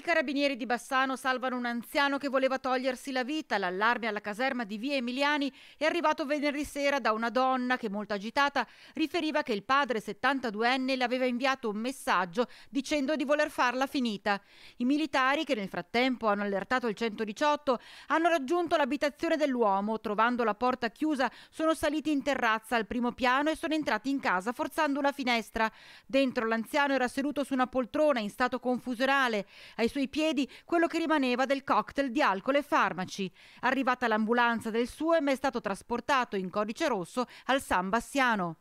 I carabinieri di Bassano salvano un anziano che voleva togliersi la vita. L'allarme alla caserma di Via Emiliani è arrivato venerdì sera da una donna che, molto agitata, riferiva che il padre 72enne le aveva inviato un messaggio dicendo di voler farla finita. I militari, che nel frattempo hanno allertato il 118, hanno raggiunto l'abitazione dell'uomo. Trovando la porta chiusa, sono saliti in terrazza al primo piano e sono entrati in casa forzando una finestra. Dentro l'anziano era seduto su una poltrona in stato confusionale. Ai suoi piedi quello che rimaneva del cocktail di alcol e farmaci. Arrivata l'ambulanza del Suem è stato trasportato in codice rosso al San Bassiano.